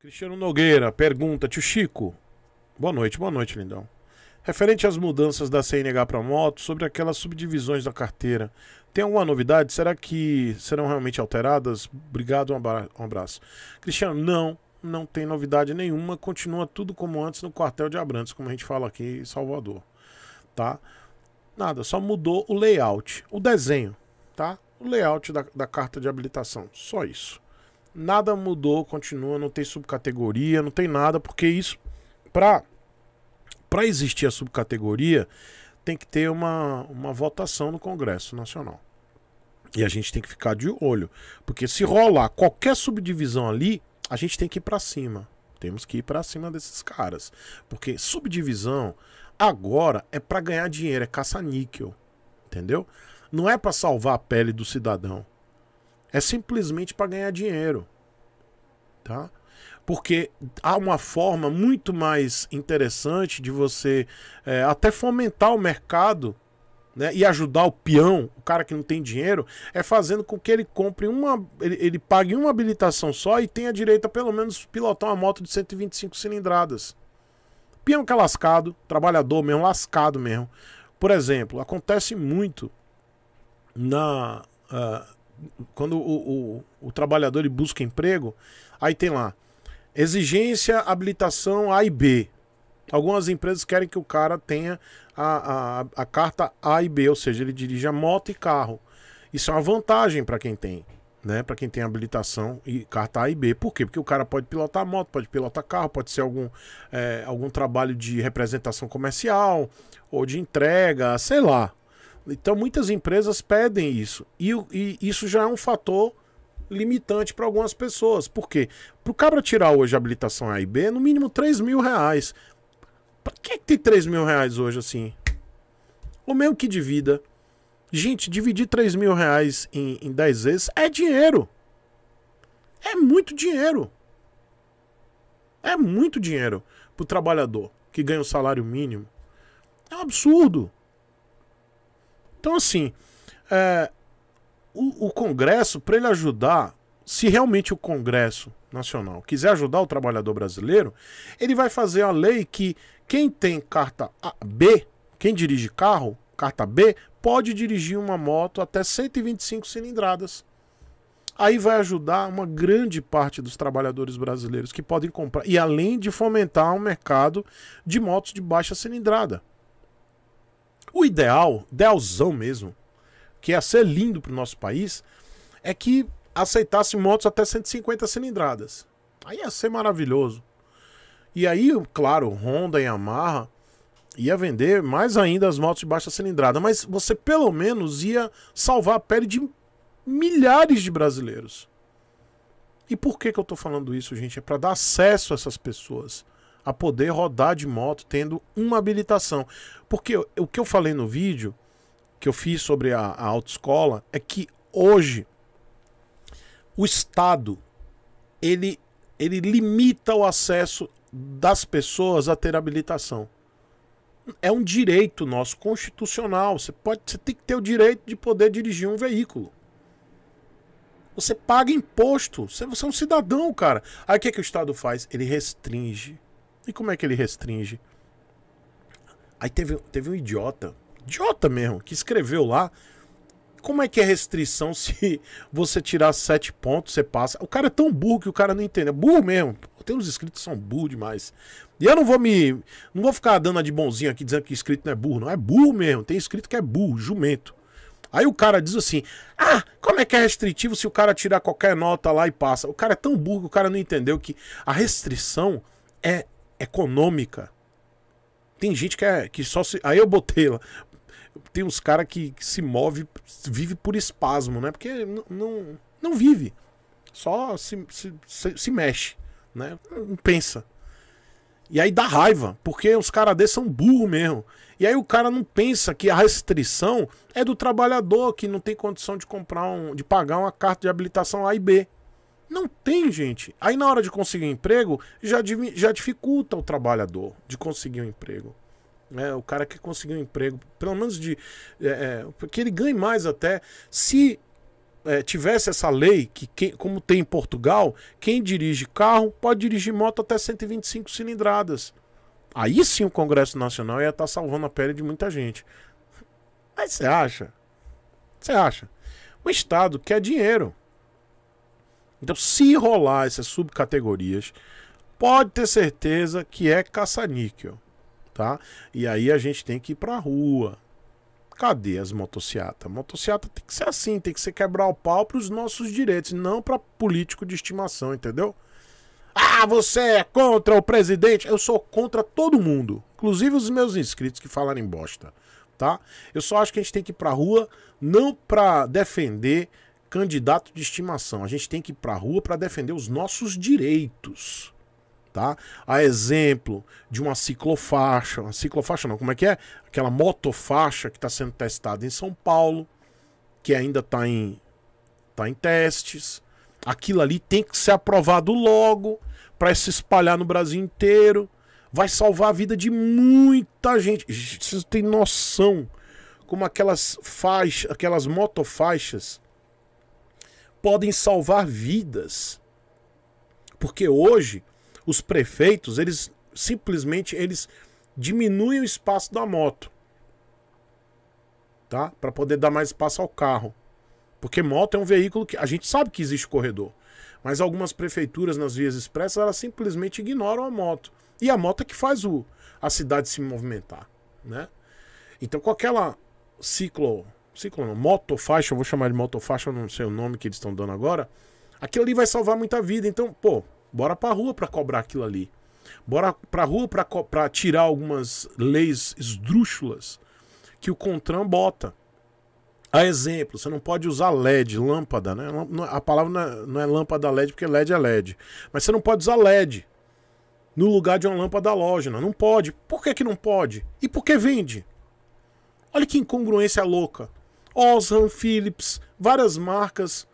Cristiano Nogueira pergunta: Tio Chico. Boa noite, boa noite, lindão. Referente às mudanças da CNH para moto, sobre aquelas subdivisões da carteira, tem alguma novidade? Será que serão realmente alteradas? Obrigado, um abraço. Cristiano, não, não tem novidade nenhuma, continua tudo como antes no quartel de Abrantes, como a gente fala aqui em Salvador, tá? Nada, só mudou o layout, o desenho, tá? O layout da, da carta de habilitação, só isso. Nada mudou, continua, não tem subcategoria, não tem nada, porque isso pra pra existir a subcategoria tem que ter uma, uma votação no Congresso Nacional. E a gente tem que ficar de olho, porque se rolar qualquer subdivisão ali, a gente tem que ir pra cima. Temos que ir pra cima desses caras, porque subdivisão agora é para ganhar dinheiro, é caça-níquel, entendeu? Não é para salvar a pele do cidadão. É simplesmente para ganhar dinheiro. Tá? Porque há uma forma muito mais interessante de você é, até fomentar o mercado né, e ajudar o peão, o cara que não tem dinheiro, é fazendo com que ele compre uma. Ele, ele pague uma habilitação só e tenha direito a pelo menos pilotar uma moto de 125 cilindradas. Peão que é lascado, trabalhador mesmo, lascado mesmo. Por exemplo, acontece muito na. Uh, quando o, o, o trabalhador busca emprego, aí tem lá exigência, habilitação A e B. Algumas empresas querem que o cara tenha a, a, a carta A e B, ou seja, ele dirija moto e carro. Isso é uma vantagem para quem tem, né? Para quem tem habilitação e carta A e B. Por quê? Porque o cara pode pilotar moto, pode pilotar carro, pode ser algum, é, algum trabalho de representação comercial ou de entrega, sei lá, então muitas empresas pedem isso. E, e isso já é um fator limitante para algumas pessoas. Por quê? Para o cabra tirar hoje a habilitação A e B, no mínimo 3 mil reais. Para que, é que tem 3 mil reais hoje assim? Ou meio que divida. Gente, dividir 3 mil reais em, em 10 vezes é dinheiro. É muito dinheiro. É muito dinheiro para o trabalhador que ganha o salário mínimo. É um absurdo. Então, assim, é, o, o Congresso, para ele ajudar, se realmente o Congresso Nacional quiser ajudar o trabalhador brasileiro, ele vai fazer a lei que quem tem carta a, B, quem dirige carro, carta B, pode dirigir uma moto até 125 cilindradas. Aí vai ajudar uma grande parte dos trabalhadores brasileiros que podem comprar, e além de fomentar um mercado de motos de baixa cilindrada. O ideal, idealzão mesmo, que ia ser lindo para o nosso país, é que aceitasse motos até 150 cilindradas. Aí ia ser maravilhoso. E aí, claro, Honda e Yamaha ia vender mais ainda as motos de baixa cilindrada, mas você pelo menos ia salvar a pele de milhares de brasileiros. E por que, que eu estou falando isso, gente? É para dar acesso a essas pessoas a poder rodar de moto tendo uma habilitação. Porque o que eu falei no vídeo que eu fiz sobre a, a autoescola é que hoje o Estado ele, ele limita o acesso das pessoas a ter habilitação. É um direito nosso constitucional. Você, pode, você tem que ter o direito de poder dirigir um veículo. Você paga imposto. Você, é um cidadão, cara. Aí o que, é que o Estado faz? Ele restringe e como é que ele restringe? Aí teve, teve um idiota, idiota mesmo, que escreveu lá. Como é que é restrição se você tirar sete pontos, você passa? O cara é tão burro que o cara não entende. É burro mesmo. Tem uns inscritos que são burro demais. E eu não vou me. Não vou ficar dando a de bonzinho aqui dizendo que inscrito não é burro. Não é burro mesmo. Tem inscrito que é burro, jumento. Aí o cara diz assim: Ah, como é que é restritivo se o cara tirar qualquer nota lá e passa? O cara é tão burro que o cara não entendeu que a restrição é econômica. Tem gente que, é, que só se. Aí eu botei lá. Tem uns caras que, que, se move, vive por espasmo, né? Porque não, não vive. Só se, se, se, se mexe, né? Não pensa. E aí dá raiva, porque os caras desses são burro mesmo. E aí o cara não pensa que a restrição é do trabalhador que não tem condição de comprar um, de pagar uma carta de habilitação A e B. Não tem, gente. Aí na hora de conseguir um emprego, já, já dificulta o trabalhador de conseguir um emprego. É, o cara que conseguiu um emprego, pelo menos de. É, é ele ganhe mais até. Se é, tivesse essa lei, que quem, como tem em Portugal, quem dirige carro pode dirigir moto até 125 cilindradas. Aí sim o Congresso Nacional ia estar tá salvando a pele de muita gente. Mas você acha? Você acha? O Estado quer dinheiro. Então, se rolar essas subcategorias, pode ter certeza que é caça-níquel, tá? E aí a gente tem que ir pra rua. Cadê as motocicletas? Motocicleta tem que ser assim, tem que ser quebrar o pau pros nossos direitos, não para político de estimação, entendeu? Ah, você é contra o presidente? Eu sou contra todo mundo, inclusive os meus inscritos que falarem bosta, tá? Eu só acho que a gente tem que ir pra rua não pra defender candidato de estimação. A gente tem que ir para a rua para defender os nossos direitos. Tá? A exemplo de uma ciclofaixa, uma ciclofaixa não, como é que é? Aquela motofaixa que está sendo testada em São Paulo, que ainda está em, tá em testes. Aquilo ali tem que ser aprovado logo para se espalhar no Brasil inteiro. Vai salvar a vida de muita gente. Vocês têm noção como aquelas faixas, aquelas motofaixas podem salvar vidas. Porque hoje os prefeitos, eles simplesmente eles diminuem o espaço da moto. Tá? Para poder dar mais espaço ao carro. Porque moto é um veículo que a gente sabe que existe corredor, mas algumas prefeituras nas vias expressas elas simplesmente ignoram a moto. E a moto é que faz o, a cidade se movimentar, né? Então com aquela ciclo Ciclo não, é, motofaixa, eu vou chamar de motofaixa, não sei o nome que eles estão dando agora. Aquilo ali vai salvar muita vida. Então, pô, bora pra rua pra cobrar aquilo ali. Bora pra rua pra, pra tirar algumas leis esdrúxulas que o Contran bota. A exemplo, você não pode usar LED, lâmpada, né? A palavra não é, não é lâmpada LED porque LED é LED. Mas você não pode usar LED no lugar de uma lâmpada halógena. Não pode. Por que, que não pode? E por que vende? Olha que incongruência louca. Osram, Philips, várias marcas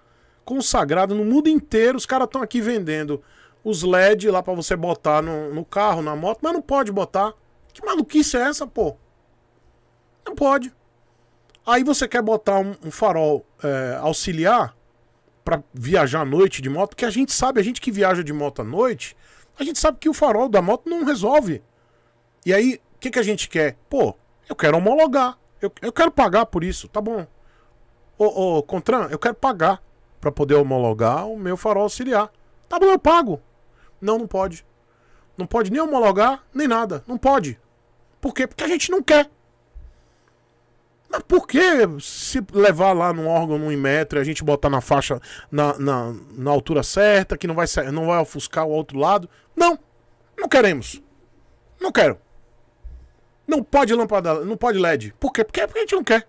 consagradas no mundo inteiro. Os caras estão aqui vendendo os LED lá para você botar no, no carro, na moto, mas não pode botar. Que maluquice é essa, pô? Não pode. Aí você quer botar um, um farol é, auxiliar para viajar à noite de moto, porque a gente sabe, a gente que viaja de moto à noite, a gente sabe que o farol da moto não resolve. E aí, o que, que a gente quer? Pô, eu quero homologar. Eu, eu quero pagar por isso, tá bom. Ô, ô, Contran, eu quero pagar para poder homologar o meu farol auxiliar. Tá bom, eu pago. Não, não pode. Não pode nem homologar, nem nada. Não pode. Por quê? Porque a gente não quer. Mas por que se levar lá num órgão, num imetro, a gente botar na faixa, na, na, na altura certa, que não vai, não vai ofuscar o outro lado? Não. Não queremos. Não quero. Não pode lâmpada, não pode LED. Por quê? Porque, é porque a gente não quer.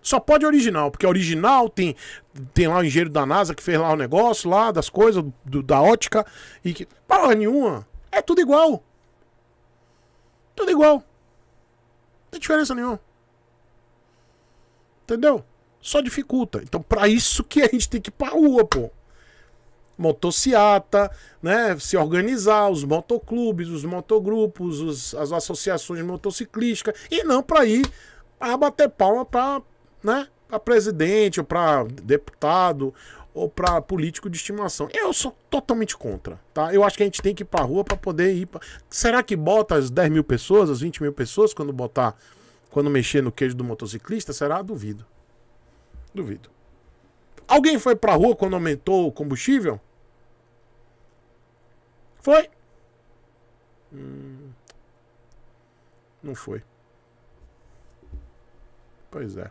Só pode original, porque original tem tem lá o engenheiro da NASA que fez lá o negócio lá das coisas do, da ótica e que porra nenhuma. É tudo igual. Tudo igual. Não tem diferença nenhuma. Entendeu? Só dificulta. Então, para isso que a gente tem que ir pra rua, pô motociata, né, se organizar, os motoclubes, os motogrupos, os, as associações motociclísticas, e não para ir a bater palma para né, presidente, ou para deputado, ou para político de estimação. Eu sou totalmente contra, tá? Eu acho que a gente tem que ir para rua para poder ir. Pra... Será que bota as 10 mil pessoas, as 20 mil pessoas, quando botar, quando mexer no queijo do motociclista? Será? Duvido. Duvido. Alguém foi pra rua quando aumentou o combustível? Foi? Hum, não foi. Pois é.